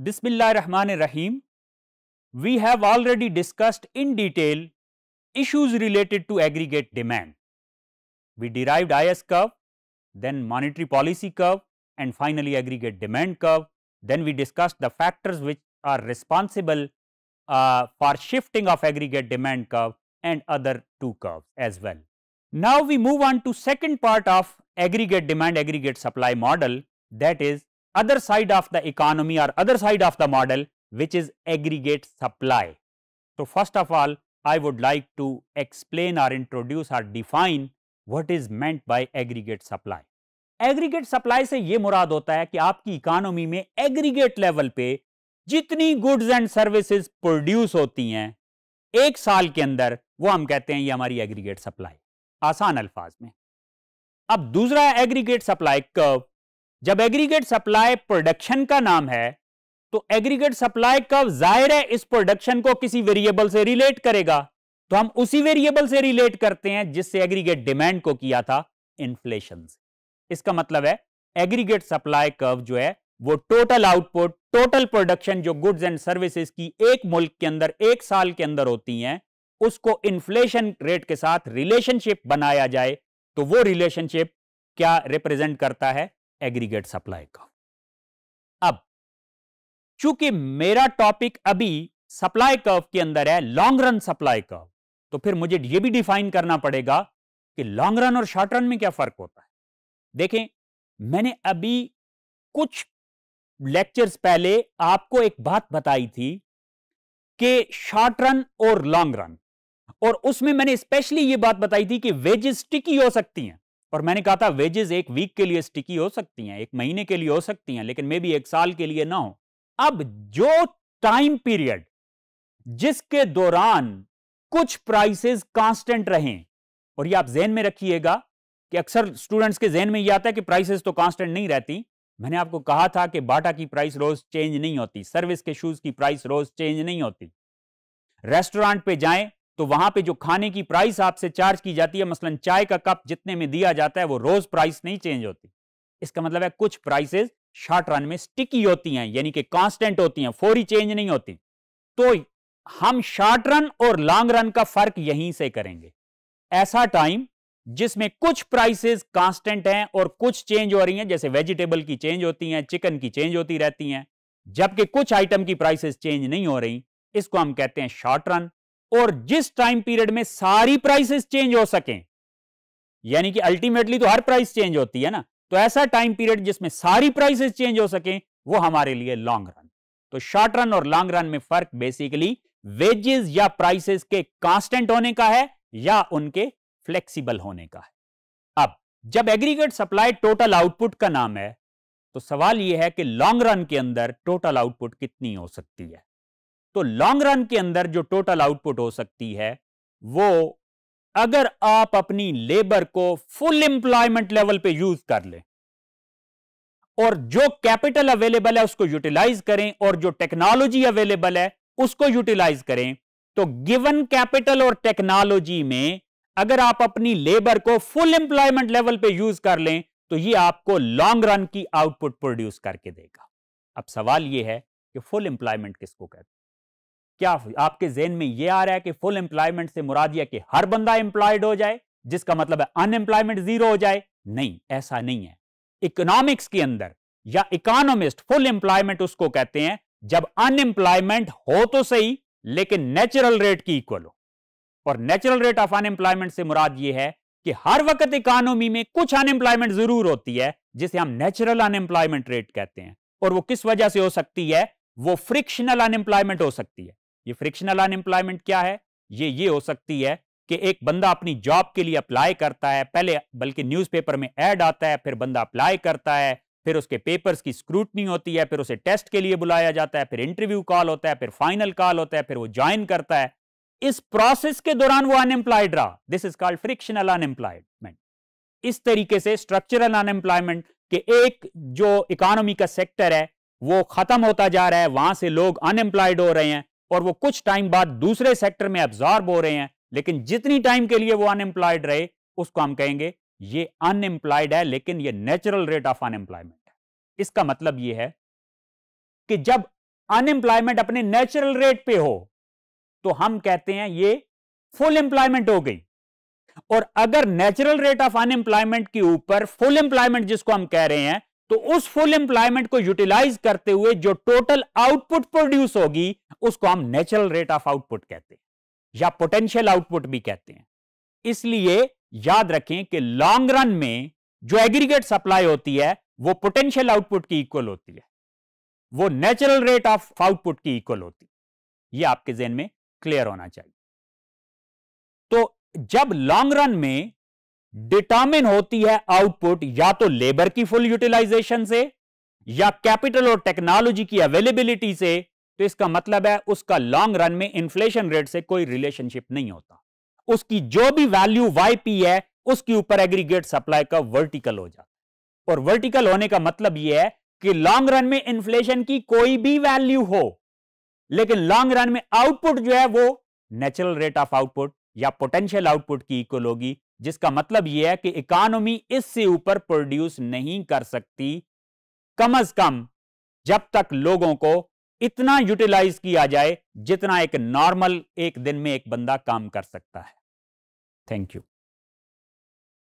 Bismillah Rahman Rahim. We have already discussed in detail issues related to aggregate demand. We derived IS curve, then monetary policy curve and finally aggregate demand curve. Then we discussed the factors which are responsible uh, for shifting of aggregate demand curve and other two curves as well. Now, we move on to second part of aggregate demand aggregate supply model that is other side of the economy or other side of the model which is aggregate supply. So, first of all I would like to explain or introduce or define what is meant by aggregate supply. Aggregate supply से ये मुराद होता है कि आपकी economy में aggregate level पे जितनी goods and services produce होती हैं एक साल के अंदर वो हम कहते हैं ये हमारी एग्रीगेट सप्लाई आसान अल्फाज में अब दूसरा एग्रीगेट सप्लाई कर्व जब एग्रीगेट सप्लाई प्रोडक्शन का नाम है तो एग्रीगेट सप्लाई कब जाहिर है इस प्रोडक्शन को किसी वेरिएबल से रिलेट करेगा तो हम उसी वेरिएबल से रिलेट करते हैं जिससे एग्रीगेट डिमांड को किया था इन्फ्लेशन इसका मतलब है एग्रीगेट सप्लाई कर्व जो है वो टोटल आउटपुट टोटल प्रोडक्शन जो गुड्स एंड सर्विसेज की एक मुल्क के अंदर एक साल के अंदर होती हैं उसको इन्फ्लेशन रेट के साथ रिलेशनशिप बनाया जाए तो वो रिलेशनशिप क्या रिप्रेजेंट करता है एग्रीगेट सप्लाई का अब चूंकि मेरा टॉपिक अभी सप्लाई कर्व के अंदर है लॉन्ग रन सप्लाई कर्व तो फिर मुझे यह भी डिफाइन करना पड़ेगा कि लॉन्ग रन और शॉर्ट रन में क्या फर्क होता है देखें मैंने अभी कुछ लेक्चर्स पहले आपको एक बात बताई थी कि शॉर्ट रन और लॉन्ग रन और उसमें मैंने स्पेशली यह बात बताई थी कि वेजेस टिकी हो सकती हैं और मैंने कहा था वेजेस एक वीक के लिए स्टिकी हो सकती हैं एक महीने के लिए हो सकती हैं लेकिन मे भी एक साल के लिए ना हो अब जो टाइम पीरियड जिसके दौरान कुछ प्राइसेस कांस्टेंट रहें और ये आप जेन में रखिएगा कि अक्सर स्टूडेंट्स के जेन में ये आता है कि प्राइसेस तो कांस्टेंट नहीं रहती मैंने आपको कहा था कि बाटा की प्राइस रोज चेंज नहीं होती सर्विस के शूज की प्राइस रोज चेंज नहीं होती रेस्टोरेंट पे जाएं तो वहां पे जो खाने की प्राइस आपसे चार्ज की जाती है मसलन चाय का कप जितने में दिया जाता है वो रोज प्राइस नहीं चेंज होती इसका मतलब है कुछ प्राइसेस शॉर्ट रन में स्टिकी होती हैं यानी कि कांस्टेंट होती हैं फोरी चेंज नहीं होती तो हम शॉर्ट रन और लॉन्ग रन का फर्क यहीं से करेंगे ऐसा टाइम जिसमें कुछ प्राइसेस कांस्टेंट हैं और कुछ चेंज हो रही हैं जैसे वेजिटेबल की चेंज होती हैं चिकन की चेंज होती रहती हैं जबकि कुछ आइटम की प्राइसेस चेंज नहीं हो रही इसको हम कहते हैं शॉर्ट रन और जिस टाइम पीरियड में सारी प्राइसेस चेंज हो सके यानी कि अल्टीमेटली तो हर प्राइस चेंज होती है ना तो ऐसा टाइम पीरियड जिसमें सारी प्राइसेस चेंज हो सके वो हमारे लिए लॉन्ग रन तो शॉर्ट रन और लॉन्ग रन में फर्क बेसिकली वेजेस या प्राइसेस के कांस्टेंट होने का है या उनके फ्लेक्सिबल होने का है अब जब एग्रीगेट सप्लाई टोटल आउटपुट का नाम है तो सवाल यह है कि लॉन्ग रन के अंदर टोटल आउटपुट कितनी हो सकती है तो लॉन्ग रन के अंदर जो टोटल आउटपुट हो सकती है वो अगर आप अपनी लेबर को फुल एम्प्लॉयमेंट लेवल पे यूज कर लें और जो कैपिटल अवेलेबल है उसको यूटिलाइज करें और जो टेक्नोलॉजी अवेलेबल है उसको यूटिलाइज करें तो गिवन कैपिटल और टेक्नोलॉजी में अगर आप अपनी लेबर को फुल एम्प्लॉयमेंट लेवल पे यूज कर लें तो ये आपको लॉन्ग रन की आउटपुट प्रोड्यूस करके देगा अब सवाल ये है कि फुल एम्प्लॉयमेंट किसको कहते हैं क्या आपके जेन में यह आ रहा है कि फुल एम्प्लॉयमेंट से मुराद यह कि हर बंदा एम्प्लॉयड हो जाए जिसका मतलब है अनएम्प्लॉयमेंट जीरो हो जाए नहीं ऐसा नहीं है इकोनॉमिक्स के अंदर या इकोनॉमिस्ट फुल एम्प्लॉयमेंट उसको कहते हैं जब अनएम्प्लॉयमेंट हो तो सही लेकिन नेचुरल रेट की इक्वल हो और नेचुरल रेट ऑफ अनएम्प्लॉयमेंट से मुराद यह है कि हर वक्त इकोनॉमी में कुछ अनएम्प्लॉयमेंट जरूर होती है जिसे हम नेचुरल अनएम्प्लॉयमेंट रेट कहते हैं और वो किस वजह से हो सकती है वो फ्रिक्शनल अनएम्प्लॉयमेंट हो सकती है ये फ्रिक्शनल अनएम्प्लॉयमेंट क्या है ये ये हो सकती है कि एक बंदा अपनी जॉब के लिए अप्लाई करता है पहले बल्कि न्यूज़पेपर में ऐड आता है फिर बंदा अप्लाई करता है फिर उसके पेपर्स की स्क्रूटनी होती है फिर उसे टेस्ट के लिए बुलाया जाता है फिर इंटरव्यू कॉल होता है फिर फाइनल कॉल होता है फिर वो ज्वाइन करता है इस प्रोसेस के दौरान वो अनएम्प्लॉयड रहा this is called frictional unemployment इस तरीके से स्ट्रक्चरल अनएम्प्लॉयमेंट के एक जो इकोनॉमी का सेक्टर है वो खत्म होता जा रहा है वहां से लोग अनएम्प्लॉयड हो रहे हैं और वो कुछ टाइम बाद दूसरे सेक्टर में एब्जॉर्ब हो रहे हैं लेकिन जितनी टाइम के लिए वो अनएम्प्लॉयड रहे उसको हम कहेंगे ये अनएम्प्लॉयड है लेकिन ये नेचुरल रेट ऑफ अनएम्प्लॉयमेंट है इसका मतलब ये है कि जब अनएम्प्लॉयमेंट अपने नेचुरल रेट पे हो तो हम कहते हैं ये फुल एम्प्लॉयमेंट हो गई और अगर नेचुरल रेट ऑफ अनएम्प्लॉयमेंट के ऊपर फुल एम्प्लॉयमेंट जिसको हम कह रहे हैं तो उस फुल एम्प्लॉयमेंट को यूटिलाइज करते हुए जो टोटल आउटपुट प्रोड्यूस होगी उसको हम नेचुरल रेट ऑफ आउटपुट कहते हैं या पोटेंशियल आउटपुट भी कहते हैं इसलिए याद रखें कि लॉन्ग रन में जो एग्रीगेट सप्लाई होती है वो पोटेंशियल आउटपुट की इक्वल होती है वो नेचुरल रेट ऑफ आउटपुट की इक्वल होती है ये आपके जेन में क्लियर होना चाहिए तो जब लॉन्ग रन में डिटर्मिन होती है आउटपुट या तो लेबर की फुल यूटिलाइजेशन से या कैपिटल और टेक्नोलॉजी की अवेलेबिलिटी से तो इसका मतलब है उसका लॉन्ग रन में इन्फ्लेशन रेट से कोई रिलेशनशिप नहीं होता उसकी जो भी वैल्यू वाईपी है उसके ऊपर एग्रीगेट सप्लाई का वर्टिकल हो जाता और वर्टिकल होने का मतलब यह है कि लॉन्ग रन में इन्फ्लेशन की कोई भी वैल्यू हो लेकिन लॉन्ग रन में आउटपुट जो है वो नेचुरल रेट ऑफ आउटपुट या पोटेंशियल आउटपुट की इक्वल होगी जिसका मतलब यह है कि इकोनॉमी इससे ऊपर प्रोड्यूस नहीं कर सकती कम अज कम जब तक लोगों को इतना यूटिलाइज किया जाए जितना एक नॉर्मल एक दिन में एक बंदा काम कर सकता है थैंक यू